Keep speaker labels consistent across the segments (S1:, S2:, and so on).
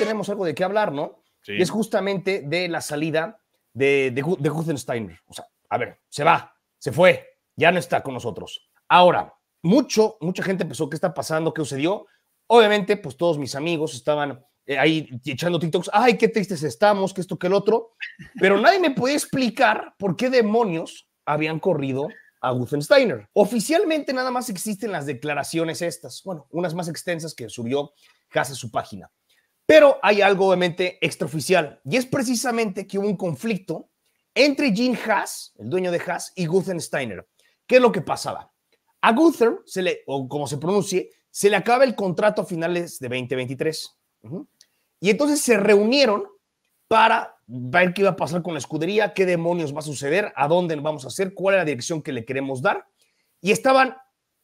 S1: tenemos algo de qué hablar, ¿no? Y es justamente de la salida de, de, O sea, a ver, se va, se fue, ya no está con nosotros. Ahora, mucho, mucha gente empezó, ¿qué está pasando? ¿Qué sucedió? Obviamente, pues todos mis amigos estaban eh, ahí echando TikToks, ay, qué tristes estamos, que esto, que el otro, pero nadie me puede explicar por qué demonios habían corrido a Guttensteiner. Oficialmente nada más existen las declaraciones estas, bueno, unas más extensas que subió casi su página. Pero hay algo obviamente extraoficial y es precisamente que hubo un conflicto entre Gene Haas, el dueño de Haas, y Gunther Steiner. ¿Qué es lo que pasaba? A Gunther, se le, o como se pronuncie, se le acaba el contrato a finales de 2023. Y entonces se reunieron para ver qué iba a pasar con la escudería, qué demonios va a suceder, a dónde vamos a hacer, cuál es la dirección que le queremos dar. Y estaban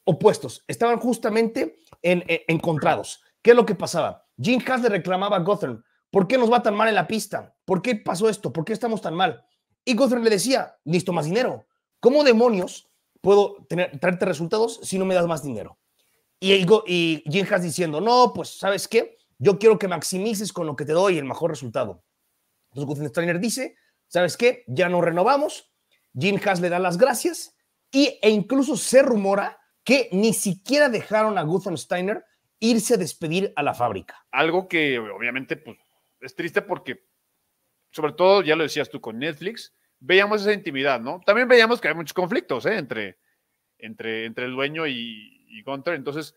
S1: opuestos, estaban justamente encontrados. ¿Qué es lo que pasaba? Jim Haas le reclamaba a Gotham, ¿por qué nos va tan mal en la pista? ¿Por qué pasó esto? ¿Por qué estamos tan mal? Y Gotham le decía, listo, más dinero. ¿Cómo demonios puedo tener, traerte resultados si no me das más dinero? Y, y Jim Haas diciendo, no, pues, ¿sabes qué? Yo quiero que maximices con lo que te doy el mejor resultado. Entonces Gotham Steiner dice, ¿sabes qué? Ya no renovamos. Jim Haas le da las gracias y, e incluso se rumora que ni siquiera dejaron a Gotham Steiner irse a despedir
S2: a la fábrica. Algo que obviamente pues, es triste porque, sobre todo, ya lo decías tú con Netflix, veíamos esa intimidad, ¿no? También veíamos que hay muchos conflictos ¿eh? entre, entre, entre el dueño y, y Entonces,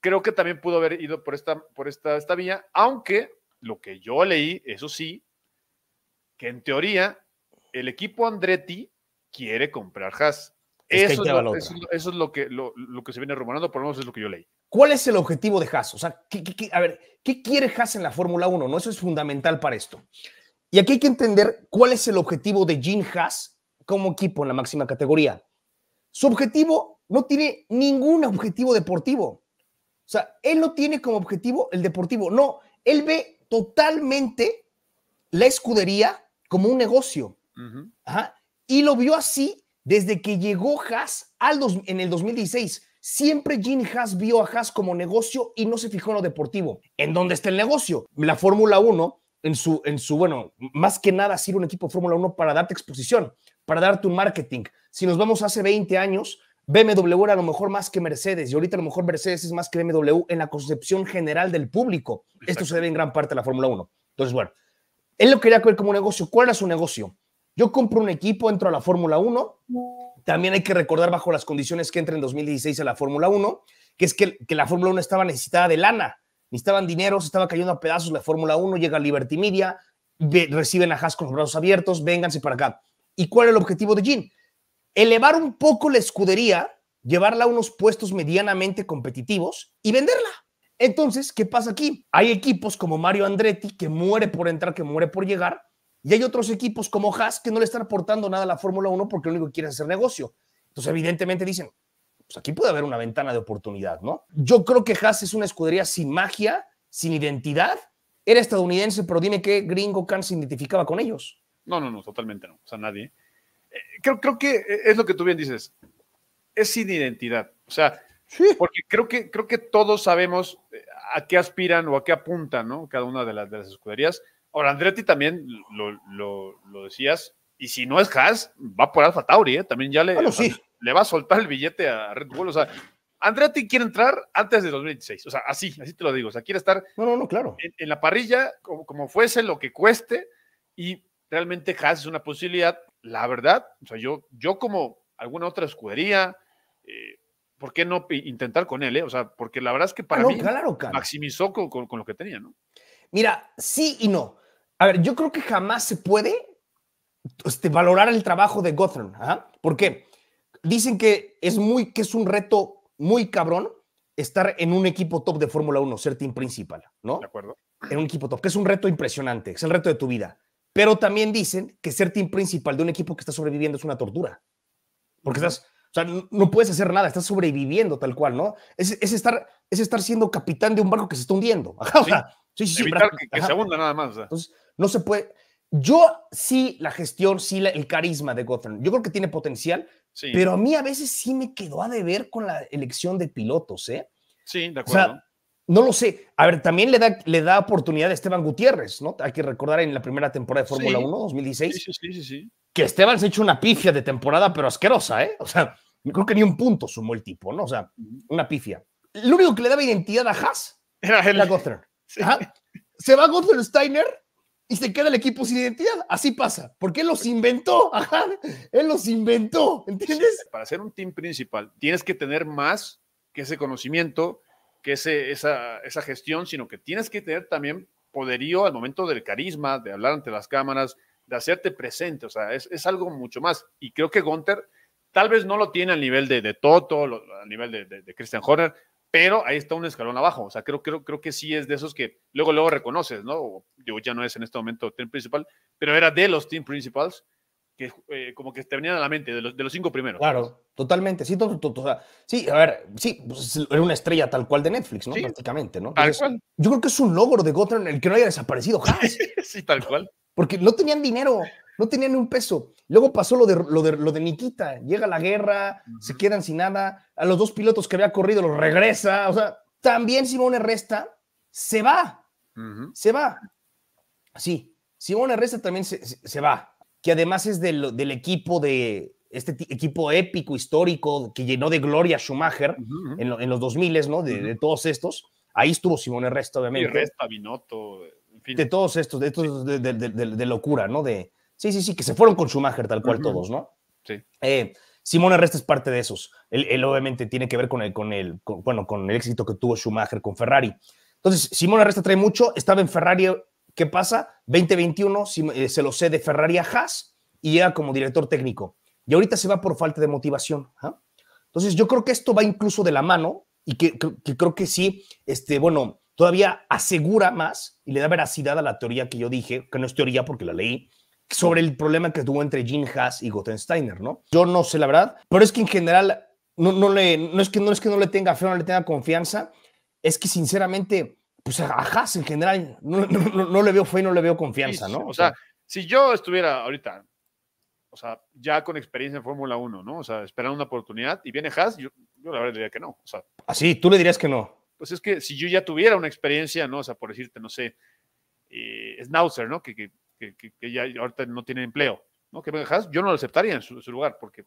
S2: creo que también pudo haber ido por esta, por esta, esta vía, aunque lo que yo leí, eso sí, que en teoría el equipo Andretti quiere comprar Haas. eso, es lo, que, lo, lo que se viene rumorando, por lo menos es lo que yo leí.
S1: ¿Cuál es el objetivo de Haas? O sea, ¿qué, a ver, ¿qué quiere Haas en la Fórmula 1? ¿no? Eso es fundamental para esto. Y aquí hay que entender cuál es el objetivo de Gene Haas como equipo en la máxima categoría. Su objetivo no tiene ningún objetivo deportivo. O sea, él no tiene como objetivo el deportivo. No, él ve totalmente la escudería como un negocio. Y lo vio así desde que llegó Haas al dos, en el 2016. Siempre Gene Haas vio a Haas como negocio y no se fijó en lo deportivo. ¿En dónde está el negocio? La Fórmula 1, en su, en su, bueno, más que nada sirve un equipo de Fórmula 1 para darte exposición, para darte un marketing. Si nos vamos hace 20 años, BMW era a lo mejor más que Mercedes y ahorita a lo mejor Mercedes es más que BMW en la concepción general del público. Esto se debe en gran parte a la Fórmula 1. Entonces, bueno, él lo quería ver como negocio. ¿Cuál era su negocio? Yo compro un equipo, entro a la Fórmula 1. También hay que recordar bajo las condiciones que entra en 2016 a la Fórmula 1, que es que, la Fórmula 1 estaba necesitada de lana, necesitaban dinero, se estaba cayendo a pedazos la Fórmula 1, llega Liberty Media, reciben a Haas con los brazos abiertos, vénganse para acá. ¿Y cuál es el objetivo de Jean? Elevar un poco la escudería, llevarla a unos puestos medianamente competitivos y venderla. Entonces, ¿qué pasa aquí? Hay equipos como Mario Andretti que muere por entrar, que muere por llegar, y hay otros equipos como Haas que no le están aportando nada a la Fórmula 1 porque lo único que quieren es hacer negocio. Entonces, evidentemente dicen, pues aquí puede haber una ventana de oportunidad, ¿no? Yo creo que Haas es una escudería sin magia, sin identidad. Era estadounidense, pero dime qué gringo Khan se identificaba con ellos.
S2: No, no, no, totalmente no. O sea, nadie. Eh, creo, creo que eh, es lo que tú bien dices. Es sin identidad. O sea, sí. porque creo que, creo que todos sabemos eh, a qué aspiran o a qué apuntan, ¿no? Cada una de las, de las escuderías Ahora, Andretti también lo, decías, y si no es Haas, va por Alfa Tauri, ¿eh? también ya le, le va a soltar el billete a Red Bull. O sea, Andretti quiere entrar antes de 2026, o sea, así, así te lo digo, o sea, quiere estar no, no, claro. en, la parrilla como, fuese lo que cueste y realmente Haas es una posibilidad, la verdad, o sea, yo, yo como alguna otra escudería, eh, ¿por qué no intentar con él? Eh? O sea, porque la verdad es que para ah, mí maximizó con, lo que tenía, ¿no?
S1: Mira, sí y no a ver, yo creo que jamás se puede este, valorar el trabajo de Gotham. ¿ah? Porque Dicen que es, muy, que es un reto muy cabrón estar en un equipo top de Fórmula 1, ser team principal, ¿no? De acuerdo. En un equipo top, que es un reto impresionante, es el reto de tu vida. Pero también dicen que ser team principal de un equipo que está sobreviviendo es una tortura. Porque estás, o sea, no puedes hacer nada, estás sobreviviendo tal cual, ¿no? Es, estar, es estar siendo capitán de un barco que se está hundiendo. O Sí, sí, que, se abunda nada más. Entonces, no se puede. Yo sí, la gestión, sí, el carisma de Gotham. Yo creo que tiene potencial, pero a mí a veces sí me quedó a deber con la elección de pilotos, ¿eh?
S2: Sí, de acuerdo. O sea,
S1: no lo sé. A ver, también le da, le da oportunidad a Esteban Gutiérrez, ¿no? Hay que recordar en la primera temporada de Fórmula 1, 2016. Que Esteban se ha hecho una pifia de temporada, pero asquerosa, ¿eh? O sea, creo que ni un punto sumó el tipo, ¿no? O sea, una pifia. Lo único que le daba identidad a Haas era, el, Ah, se va Gunther Steiner y se queda el equipo sin identidad. Así pasa, porque él los inventó. Él los inventó, ¿entiendes?
S2: para ser un team principal tienes que tener más que ese conocimiento, que ese, esa, esa gestión, sino que tienes que tener también poderío al momento del carisma, de hablar ante las cámaras, de hacerte presente. O sea, es, algo mucho más. Y creo que Gunter tal vez no lo tiene al nivel de, de Toto, al nivel de, de Christian Horner, pero ahí está un escalón abajo. O sea, creo, creo, creo que sí es de esos que luego, luego reconoces, ¿no? Yo ya no es en este momento team principal, pero era de los team principals que eh, como que te venían a la mente, de los, de los cinco primeros.
S1: Claro, totalmente. Sí, sí, a ver, sí, pues, era una estrella tal cual de Netflix, ¿no? Prácticamente, ¿no? Yo creo que es un logro de Gotham el que no haya desaparecido jamás.
S2: sí, tal cual.
S1: Porque no tenían dinero no tenían un peso. Luego pasó lo de, lo de, Nikita, llega la guerra, se quedan sin nada, a los dos pilotos que había corrido los regresa, o sea, también Simone Resta se va, se va. Sí, Simone Resta también se, va, que además es del, equipo de este equipo épico, histórico, que llenó de gloria Schumacher en, los 2000, ¿no? De, todos estos. Ahí estuvo Simone Resta, obviamente. Resta,
S2: Binotto, en fin. De
S1: todos estos, de, estos, de, de locura, ¿no? De, Sí, sí, sí, que se fueron con Schumacher tal cual todos, ¿no? Sí. Eh, Simón Arresta es parte de esos. Él, obviamente tiene que ver con el, con el, bueno, con el éxito que tuvo Schumacher con Ferrari. Entonces, Simón Arresta trae mucho, estaba en Ferrari, ¿qué pasa? 2021 eh, se lo cede Ferrari a Haas y llega como director técnico. Y ahorita se va por falta de motivación. ¿ah? Entonces, yo creo que esto va incluso de la mano y que, creo que sí, este, bueno, todavía asegura más y le da veracidad a la teoría que yo dije, que no es teoría porque la leí, sobre el problema que tuvo entre Gene Haas y Gotensteiner, ¿no? Yo no sé la verdad, pero es que en general no, le, no, es, que, no es que no le tenga fe, o no le tenga confianza, es que sinceramente, pues a Haas en general no, le veo fe, y no le veo confianza, ¿no? O,
S2: sea, si yo estuviera ahorita, o sea, ya con experiencia en Fórmula 1, ¿no? O sea, esperando una oportunidad y viene Haas, yo, yo la verdad diría que no. O sea,
S1: así, ¿Ah, tú le dirías que no.
S2: Pues es que si yo ya tuviera una experiencia, ¿no? O sea, por decirte, no sé, eh, ¿no? que que, ya ahorita no tiene empleo, ¿no? Que venga yo no lo aceptaría en su, lugar, porque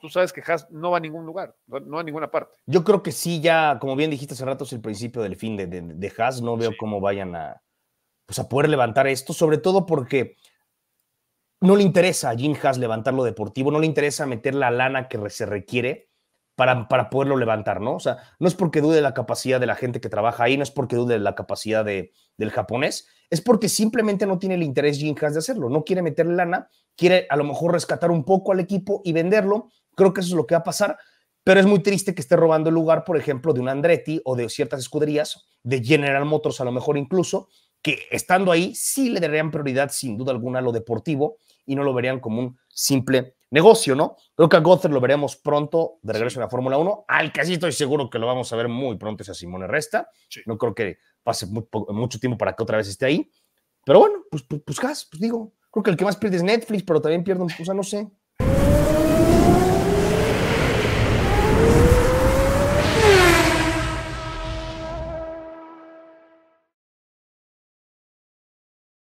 S2: tú sabes que Haas no va a ningún lugar, no va a ninguna parte.
S1: Yo creo que sí, ya, como bien dijiste hace rato, es el principio del fin de, de, Haas. No veo cómo vayan a, pues, a poder levantar esto, sobre todo porque no le interesa a Jim Haas levantar lo deportivo, no le interesa meter la lana que se requiere para, para poderlo levantar, ¿no? O sea, no es porque dude la capacidad de la gente que trabaja ahí, no es porque dude la capacidad del japonés, es porque simplemente no tiene el interés Jim de hacerlo, no quiere meter lana, quiere a lo mejor rescatar un poco al equipo y venderlo, creo que eso es lo que va a pasar, pero es muy triste que esté robando el lugar, por ejemplo, de un Andretti o de ciertas escuderías, de General Motors a lo mejor incluso, que estando ahí sí le darían prioridad sin duda alguna a lo deportivo y no lo verían como un simple negocio, ¿no? Creo que a Gother lo veremos pronto de regreso en la Fórmula 1. Al que así estoy seguro que lo vamos a ver muy pronto es a Simone Resta. No creo que pase mucho tiempo para que otra vez esté ahí. Pero bueno, pues, pues, pues, pues digo, creo que el que más pierde es Netflix, pero también pierdo o sea, no sé.